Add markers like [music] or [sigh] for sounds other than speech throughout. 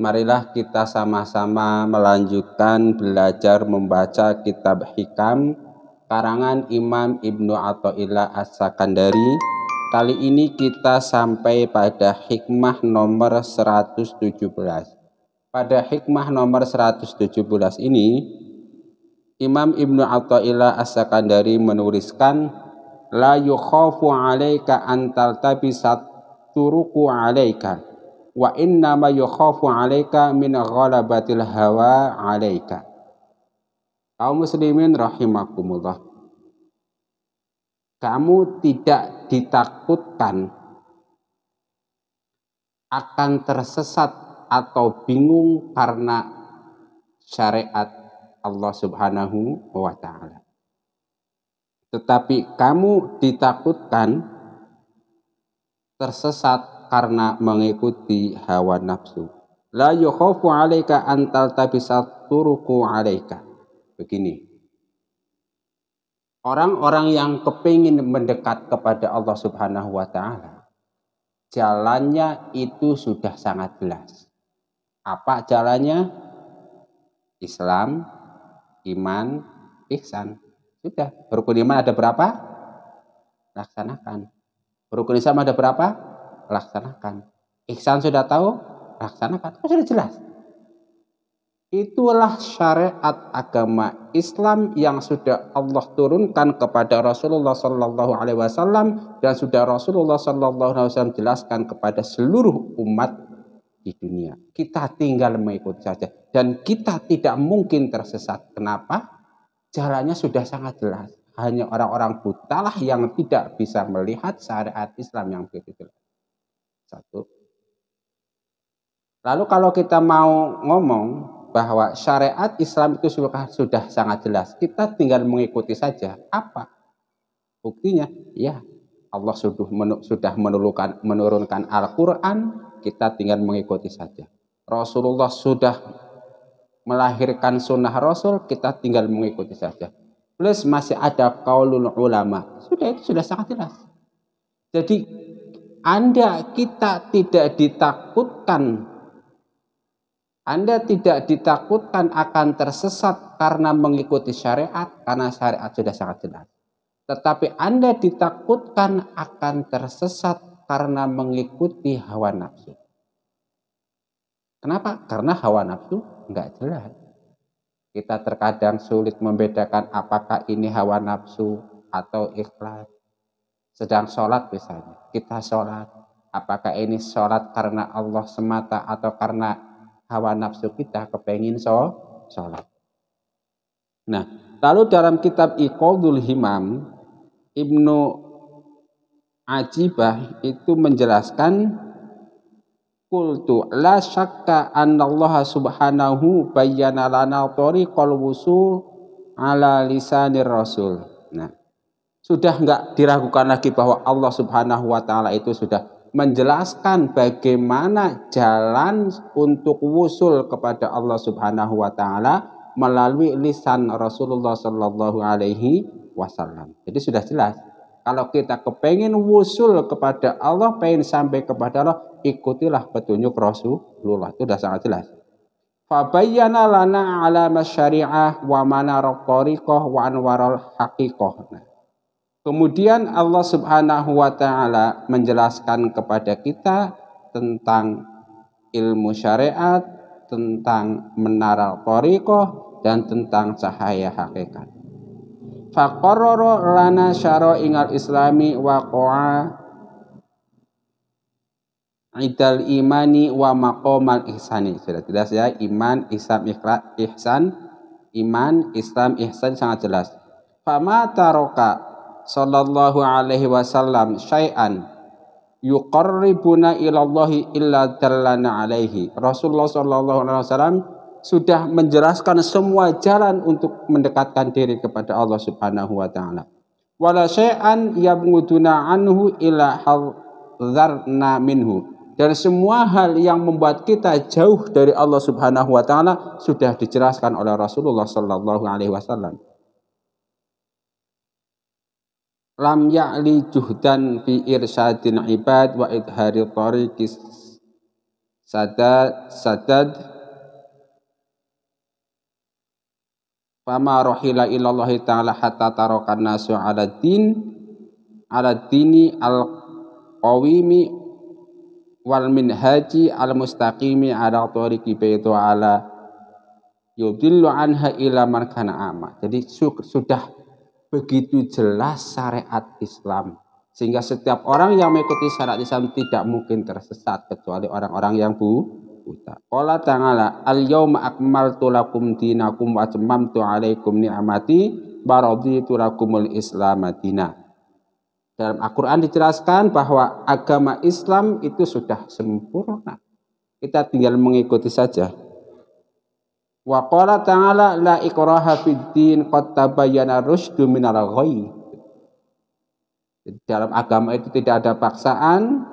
marilah kita sama-sama melanjutkan belajar membaca kitab hikam karangan Imam Ibnu Athaillah As-Sakandari. Kali ini kita sampai pada hikmah nomor 117. Pada hikmah nomor 117 ini Imam Ibnu Athaillah As-Sakandari menuliskan la yukhafu 'alaika antal tabisat turuku 'alaika wa inna ma yukhafu 'alaika min ghalabatil hawa 'alaika. Kaum muslimin rahimakumullah. Kamu tidak ditakutkan akan tersesat atau bingung karena syariat Allah Subhanahu wa taala. Tetapi kamu ditakutkan tersesat karena mengikuti hawa nafsu. La yukhofu alaika antal tabisat turuku alaika. Begini. Orang-orang yang kepingin mendekat kepada Allah Subhanahu wa taala, jalannya itu sudah sangat jelas. Apa jalannya? Islam, iman, ihsan. Sudah. Rukun iman ada berapa? Laksanakan. Rukun Islam ada berapa? laksanakan. Ihsan sudah tahu, laksanakan. Oh, sudah jelas. Itulah syariat agama Islam yang sudah Allah turunkan kepada Rasulullah Sallallahu Alaihi Wasallam dan sudah Rasulullah Sallallahu Alaihi Wasallam jelaskan kepada seluruh umat di dunia. Kita tinggal mengikuti saja dan kita tidak mungkin tersesat. Kenapa? Jalannya sudah sangat jelas. Hanya orang-orang butalah yang tidak bisa melihat syariat Islam yang begitu jelas. Satu. Lalu kalau kita mau ngomong bahwa syariat Islam itu sudah, sangat jelas, kita tinggal mengikuti saja. Apa? Buktinya, ya Allah sudah, sudah menurunkan, menurunkan Al-Quran, kita tinggal mengikuti saja. Rasulullah sudah melahirkan sunnah Rasul, kita tinggal mengikuti saja. Plus masih ada kaulul ulama. Sudah itu sudah sangat jelas. Jadi anda kita tidak ditakutkan anda tidak ditakutkan akan tersesat karena mengikuti syariat, karena syariat sudah sangat jelas. Tetapi Anda ditakutkan akan tersesat karena mengikuti hawa nafsu. Kenapa? Karena hawa nafsu enggak jelas. Kita terkadang sulit membedakan apakah ini hawa nafsu atau ikhlas sedang sholat misalnya kita sholat apakah ini sholat karena Allah semata atau karena hawa nafsu kita kepengin sholat nah lalu dalam kitab Iqodul Himam Ibnu Ajibah itu menjelaskan Kultu la syakka Allah subhanahu bayyana lana tariqal wusul ala lisanir rasul. Nah, sudah enggak diragukan lagi bahwa Allah Subhanahu wa taala itu sudah menjelaskan bagaimana jalan untuk wusul kepada Allah Subhanahu wa taala melalui lisan Rasulullah Shallallahu alaihi wasallam. Jadi sudah jelas. Kalau kita kepengen wusul kepada Allah, pengen sampai kepada Allah, ikutilah petunjuk Rasulullah. Itu sudah sangat jelas. Fabayyana lana alama syariah wa mana wa anwarul haqiqah. Nah, Kemudian Allah Subhanahu wa taala menjelaskan kepada kita tentang ilmu syariat, tentang menara torikoh, dan tentang cahaya hakikat. Fakororo lana syaro ingal islami wa koa idal imani wa maqamal ihsani. Sudah jelas ya, iman, islam, ikhlas, ihsan, iman, islam, ihsan sangat jelas. Fama taroka sallallahu alaihi wasallam syai'an yuqarribuna ilallahi illa dallana alaihi. Rasulullah sallallahu alaihi wasallam sudah menjelaskan semua jalan untuk mendekatkan diri kepada Allah Subhanahu wa taala. Wala syai'an yabghuduna anhu illa hadzarna minhu. Dan semua hal yang membuat kita jauh dari Allah Subhanahu wa taala sudah dijelaskan oleh Rasulullah sallallahu alaihi wasallam. lam ya'li juhdan fi irsyadin ibad wa idhari tariqis sadad sadad fama rohila ilallahi ta'ala hatta tarokan nasu ala din ala dini al qawimi wal haji al mustaqimi ala tariqi baitu ala yudillu anha ila man kana ama jadi sudah begitu jelas syariat Islam sehingga setiap orang yang mengikuti syariat Islam tidak mungkin tersesat kecuali orang-orang yang bu buta. Allah Ta'ala al akmal akmaltu lakum dinakum wa atmamtu alaikum ni'amati baraditu lakumul Islam Islamatina. Dalam Al-Qur'an dijelaskan bahwa agama Islam itu sudah sempurna. Kita tinggal mengikuti saja. Wa qala ta'ala la ikraha fid din qad tabayyana rusydu minal ghayy. Dalam agama itu tidak ada paksaan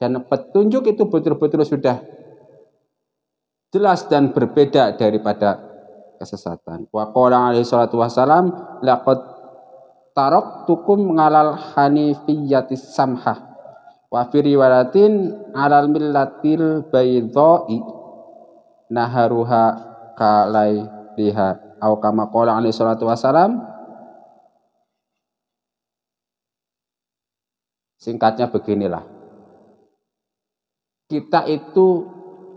dan petunjuk itu betul-betul sudah jelas dan berbeda daripada kesesatan. Wa qala alaihi salatu wasalam laqad tukum ngalal hanifiyatis samha wa fi riwayatin alal millatil baydha'i naharuha Kalai liha atau kama qala alaihi salatu wasalam singkatnya beginilah kita itu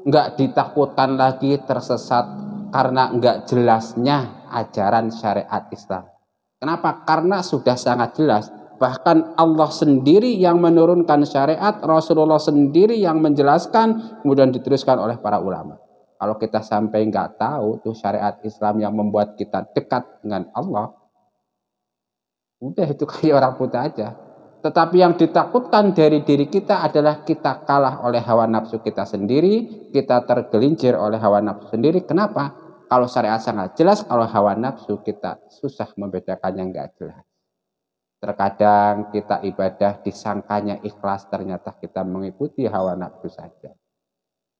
enggak ditakutkan lagi tersesat karena enggak jelasnya ajaran syariat Islam. Kenapa? Karena sudah sangat jelas. Bahkan Allah sendiri yang menurunkan syariat, Rasulullah sendiri yang menjelaskan, kemudian diteruskan oleh para ulama kalau kita sampai nggak tahu tuh syariat Islam yang membuat kita dekat dengan Allah, udah itu [laughs] kayak orang buta aja. Tetapi yang ditakutkan dari diri kita adalah kita kalah oleh hawa nafsu kita sendiri, kita tergelincir oleh hawa nafsu sendiri. Kenapa? Kalau syariat sangat jelas, kalau hawa nafsu kita susah membedakannya yang nggak jelas. Terkadang kita ibadah disangkanya ikhlas, ternyata kita mengikuti hawa nafsu saja.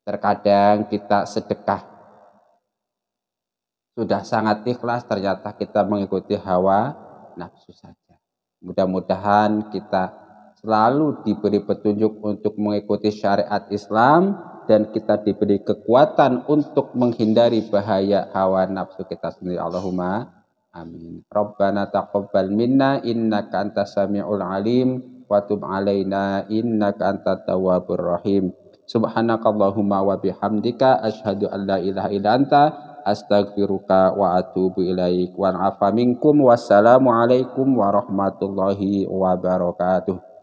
Terkadang kita sedekah sudah sangat ikhlas ternyata kita mengikuti hawa nafsu saja. Mudah-mudahan kita selalu diberi petunjuk untuk mengikuti syariat Islam dan kita diberi kekuatan untuk menghindari bahaya hawa nafsu kita sendiri. Allahumma Amin. Rabbana taqabbal minna innaka antas samiul alim wa tub alaina innaka antat tawwabur rahim. Subhanakallahumma wa bihamdika asyhadu an la ilaha illa anta astaghfiruka wa atubu ilaik wa afa minkum wassalamu alaikum warahmatullahi wabarakatuh.